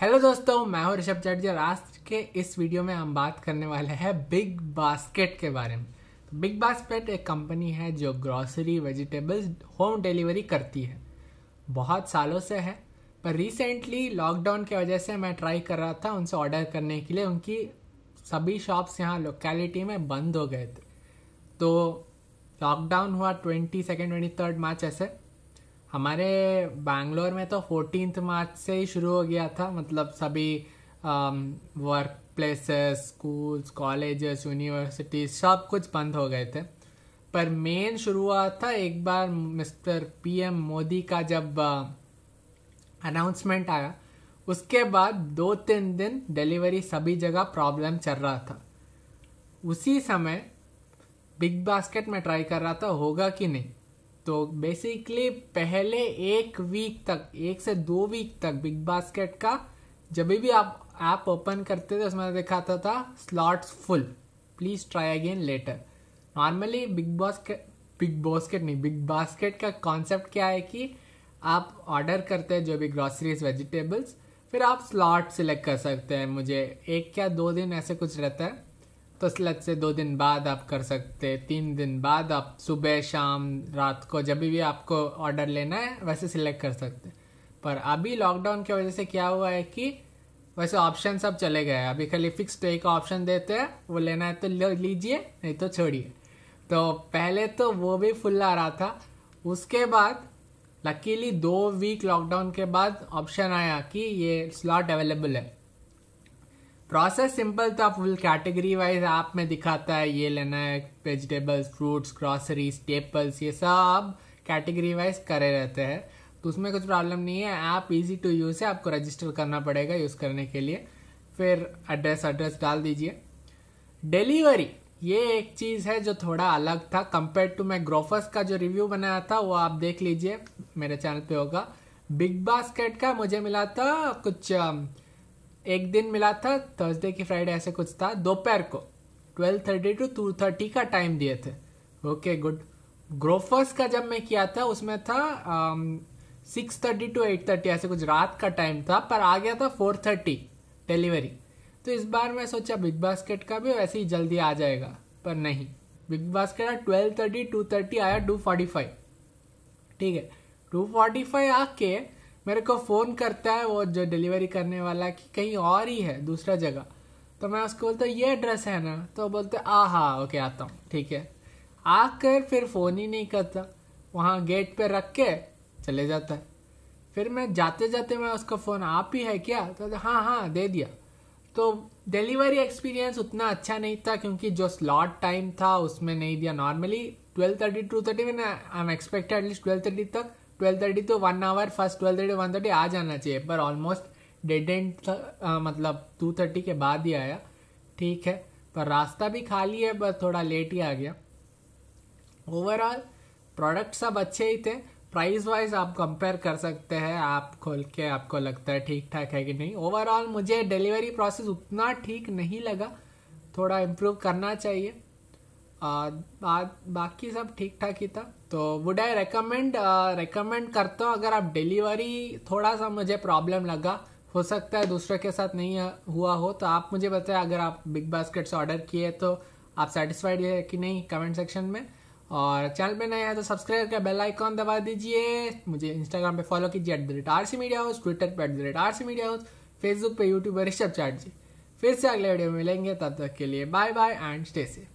hello दोस्तों मैं हूं ऋषभ चैटर्जी और आज के इस वीडियो में हम बात करने वाले हैं बिग बास्केट के बारे में तो बिग बास्केट एक कंपनी है जो ग्रॉसरी वेजिटेबल्स होम डिलीवरी करती है बहुत सालों से है पर रिसेंटली लॉकडाउन की वजह से मैं ट्राई कर रहा था उनसे ऑर्डर करने के लिए उनकी सभी शॉप्स यहाँ लोकेलिटी में बंद हो गए थे तो लॉकडाउन हुआ twenty second twenty third March ऐसे हमारे बैंगलोर में तो फोर्टीन मार्च से ही शुरू हो गया था मतलब सभी work places schools colleges universities सब कुछ बंद हो गए थे पर मेन शुरू हुआ था एक बार मिस्टर पीएम मोदी का जब अनाउंसमेंट uh, आया उसके बाद दो तीन दिन डिलीवरी सभी जगह प्रॉब्लम चल रहा था उसी समय बिग बास्केट में ट्राई कर रहा था होगा कि नहीं तो बेसिकली पहले एक वीक तक एक से दो वीक तक बिग बास्केट का जब भी आप ऐप ओपन करते थे उसमें दिखाता था slots full please try again later normally big के बिग बॉस्केट नहीं बिग बास्केट का कॉन्सेप्ट क्या है कि आप ऑर्डर करते हैं जो भी ग्रॉसरीज वेजिटेबल्स फिर आप स्लॉट सिलेक्ट कर सकते हैं मुझे एक या दो दिन ऐसे कुछ रहता है फसलत से दो दिन बाद आप कर सकते हैं तीन दिन बाद आप सुबह शाम रात को जब भी आपको ऑर्डर लेना है वैसे सिलेक्ट कर सकते पर अभी लॉकडाउन की वजह से क्या हुआ है कि वैसे ऑप्शन सब चले गए अभी खाली फिक्स तो एक का ऑप्शन देते हैं वो लेना है तो लीजिए नहीं तो छोड़िए तो पहले तो वो भी फुल आ रहा था उसके बाद लकीली दो वीक लॉकडाउन के बाद ऑप्शन आया कि ये स्लॉट अवेलेबल है प्रोसेस सिंपल था फुल कैटेगरी वाइज ऐप में दिखाता है ये लेना है वेजिटेबल्स फ्रूट्स ग्रॉसरी स्टेपल्स ये सब कैटेगरी वाइज करे रहते हैं तो उसमें कुछ प्रॉब्लम नहीं है ऐप इजी टू यूज़ है आपको रजिस्टर करना पड़ेगा यूज़ करने के लिए फिर एड्रेस एड्रेस डाल दीजिए डिलीवरी ये एक चीज़ है जो थोड़ा अलग था कंपेयर टू मैं ग्रोफर्स का जो रिव्यू बनाया था वो आप देख लीजिए मेरे चैनल पे होगा बिग बास्केट का मुझे मिला था कुछ um, एक दिन मिला था थर्सडे की फ्राइडे ऐसे कुछ था दोपहर को twelve thirty two two thirty का टाइम दिए थे ओके गुड ग्रोफर्स का जब मैं किया था उसमें था six thirty to eight thirty ऐसे कुछ रात का टाइम था पर आ गया था फोर थर्टी डिलीवरी तो इस बार मैं सोचा बिग बास्केट का भी वैसे ही जल्दी आ जाएगा पर नहीं बिग बास्केट का ट्वेल्व थर्टी टू थर्टी आया टू फोर्टी फाइव ठीक है टू फोर्टी फाइव आके मेरे को फ़ोन करता है वो जो डिलीवरी करने वाला कि कहीं और ही है दूसरा जगह तो मैं उसको बोलता हूँ ये एड्रेस है ना तो बोलते आ हाँ ओके आता हूँ ठीक है आकर फिर फ़ोन ही नहीं करता वहाँ गेट पे रख के चले जाता है फिर मैं जाते जाते मैं उसका फ़ोन आप ही है क्या तो हाँ हाँ दे दिया तो डिलीवरी एक्सपीरियंस उतना अच्छा नहीं था क्योंकि जो स्लॉट टाइम था उसमें नहीं दिया normally twelve thirty two thirty में I am expected at least twelve thirty तक ट्वेल्व थर्टी तो one hour first twelve thirty one thirty आ जाना चाहिए पर ऑलमोस्ट डेड एंड मतलब टू थर्टी के बाद ही आया ठीक है पर रास्ता भी खाली है बस थोड़ा लेट ही आ गया ओवरऑल प्रोडक्ट सब अच्छे ही थे प्राइस वाइज आप कंपेयर कर सकते हैं आप खोल के आपको लगता है ठीक ठाक है कि नहीं ओवरऑल मुझे डिलीवरी प्रोसेस उतना ठीक नहीं लगा थोड़ा इम्प्रूव करना चाहिए बाकी सब ठीक ठाक ही था तो वुड आई रेकमेंड रेकमेंड करता हूँ अगर आप डिलीवरी थोड़ा सा मुझे प्रॉब्लम लगा हो सकता है दूसरे के साथ नहीं हुआ हो तो आप मुझे बताएं अगर आप बिग बास्केट से ऑर्डर किए तो आप सेटिस्फाइड है कि नहीं कमेंट सेक्शन में और चैनल पे नए हैं तो सब्सक्राइब करके बेल आइकॉन दबा दीजिए मुझे इंस्टाग्राम पे फॉलो कीजिए at the rate R C media house Twitter पर at the rate R C media house Facebook पे यूट्यूब पर ऋषभ चाट जी फिर से अगले वीडियो में मिलेंगे तब तक के लिए bye bye and stay safe